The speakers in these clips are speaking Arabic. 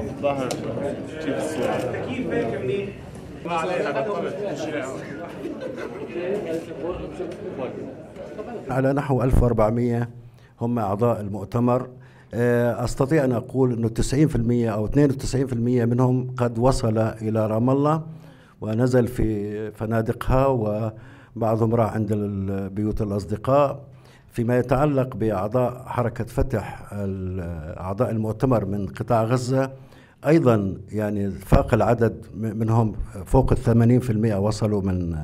الظاهر كيف الصورة على نحو 1400 هم أعضاء المؤتمر آه، أستطيع أن أقول أنه 90% أو 92% منهم قد وصل إلى رام الله ونزل في فنادقها وبعضهم راح عند بيوت الأصدقاء فيما يتعلق بأعضاء حركة فتح أعضاء المؤتمر من قطاع غزة أيضا يعني فاق العدد منهم فوق الثمانين في المئة وصلوا من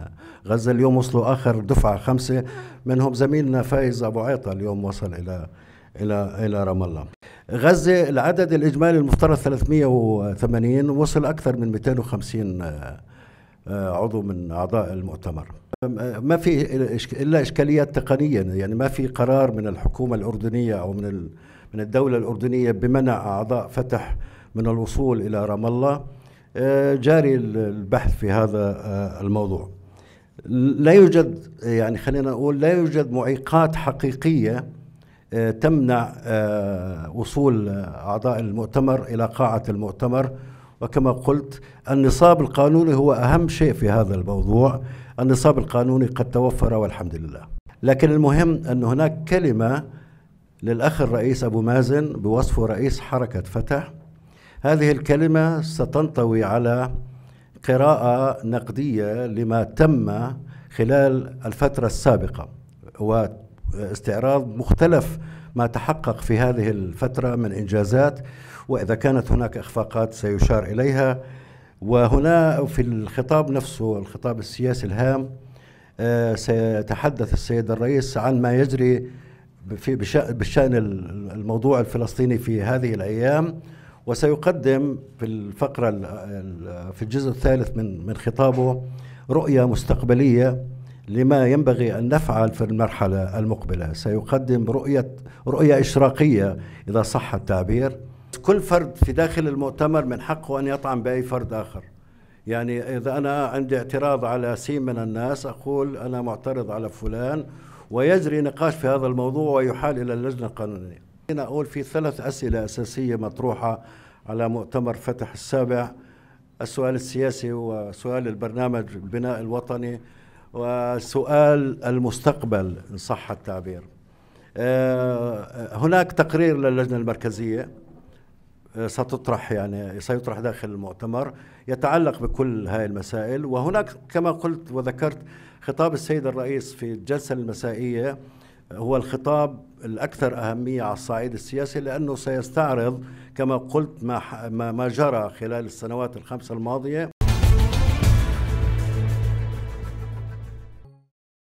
غزة اليوم وصلوا آخر دفعة خمسة منهم زميلنا فايز أبو عيطة اليوم وصل إلى إلى إلى رام الله غزة العدد الإجمالي المفترض 380 وصل أكثر من 250 آه، عضو من أعضاء المؤتمر ما في الا اشكاليات تقنيه يعني ما في قرار من الحكومه الاردنيه او من من الدوله الاردنيه بمنع اعضاء فتح من الوصول الى رام الله آه، جاري البحث في هذا آه، الموضوع لا يوجد يعني خلينا نقول لا يوجد معيقات حقيقيه آه، تمنع وصول اعضاء المؤتمر الى قاعه المؤتمر وكما قلت النصاب القانوني هو أهم شيء في هذا الموضوع النصاب القانوني قد توفر والحمد لله لكن المهم أن هناك كلمة للأخ الرئيس أبو مازن بوصفه رئيس حركة فتح هذه الكلمة ستنطوي على قراءة نقدية لما تم خلال الفترة السابقة استعراض مختلف ما تحقق في هذه الفترة من إنجازات وإذا كانت هناك إخفاقات سيشار إليها وهنا في الخطاب نفسه الخطاب السياسي الهام آه، سيتحدث السيد الرئيس عن ما يجري في بشأن الموضوع الفلسطيني في هذه الأيام وسيقدم في الفقرة في الجزء الثالث من من خطابه رؤية مستقبلية لما ينبغي أن نفعل في المرحلة المقبلة سيقدم رؤية رؤية إشراقية إذا صح التعبير كل فرد في داخل المؤتمر من حقه أن يطعن بأي فرد آخر يعني إذا أنا عندي اعتراض على سين من الناس أقول أنا معترض على فلان ويجري نقاش في هذا الموضوع ويحال إلى اللجنة القانونية هنا أقول في ثلاث أسئلة أساسية مطروحة على مؤتمر فتح السابع السؤال السياسي وسؤال البرنامج البناء الوطني وسؤال المستقبل إن صح التعبير آه، هناك تقرير للجنة المركزية آه، ستطرح يعني سيطرح داخل المؤتمر يتعلق بكل هاي المسائل وهناك كما قلت وذكرت خطاب السيد الرئيس في الجلسة المسائية هو الخطاب الأكثر أهمية على الصعيد السياسي لأنه سيستعرض كما قلت ما, ما جرى خلال السنوات الخمسة الماضية